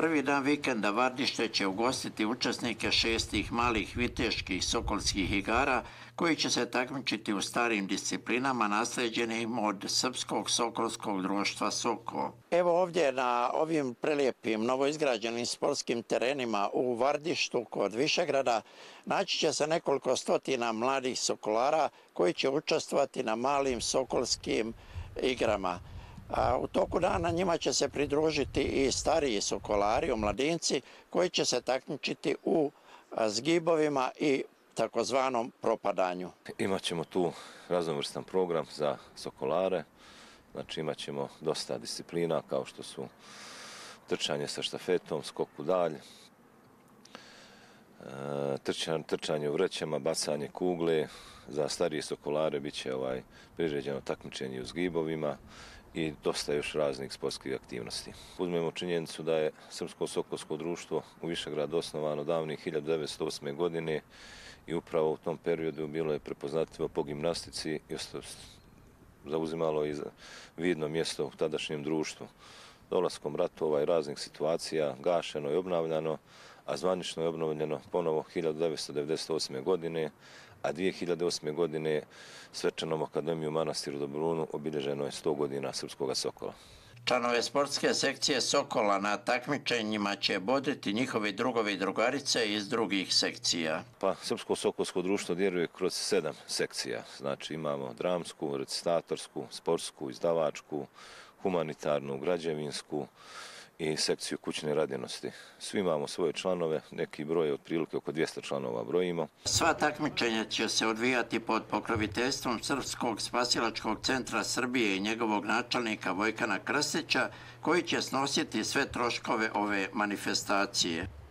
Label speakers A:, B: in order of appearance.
A: Prvi dan vikenda Vardište će ugostiti učesnike šestih malih viteških sokolskih igara koji će se takmičiti u starim disciplinama nasljeđenim od Srpskog sokolskog društva Soko. Evo ovdje na ovim prelijepim novoizgrađenim sportskim terenima u Vardištu kod Višegrada naći će se nekoliko stotina mladih sokolara koji će učestvati na malim sokolskim igrama. A u toku dana njima će se pridružiti i stariji sokolari, omladinci, koji će se takmičiti u zgibovima i takozvanom propadanju.
B: Imaćemo tu raznovrstan program za sokolare, znači imaćemo dosta disciplina kao što su trčanje sa štafetom, skoku dalj, E, trčanje u vrećama, bacanje kugle, za starije sokolare bit će ovaj, priređeno takmičenje u zgibovima i dosta još raznih sportskih aktivnosti. Uzmemo činjenicu da je Srpsko sokolsko društvo u Višegrad osnovano davnih 1908. godine i upravo u tom periodu bilo je prepoznatljivo po gimnastici i zauzimalo i vidno mjesto u tadašnjem društvu dolaskom ratova i raznih situacija gašeno i obnavljano, a zvanično je obnovljeno ponovo 1998. godine, a 2008. godine svečanom akademiju Manastiru Dobrunu obilježeno je 100 godina Srpskog Sokola.
A: Članove sportske sekcije Sokola na takmičenjima će boditi njihovi drugovi drugarice iz drugih sekcija.
B: Pa, Srpsko sokolsko društvo djeruje kroz sedam sekcija. Znači imamo dramsku, recitatorsku, sportsku, izdavačku, humanitarnu, građevinsku i sekciju kućne radinosti. Svi imamo svoje članove, neki broj otprilike oko 200 članova brojimo.
A: Sva takmičenja će se odvijati pod pokroviteljstvom Srpskog spasilačkog centra Srbije i njegovog načelnika Vojkana Krseća, koji će snositi sve
B: troškove ove manifestacije.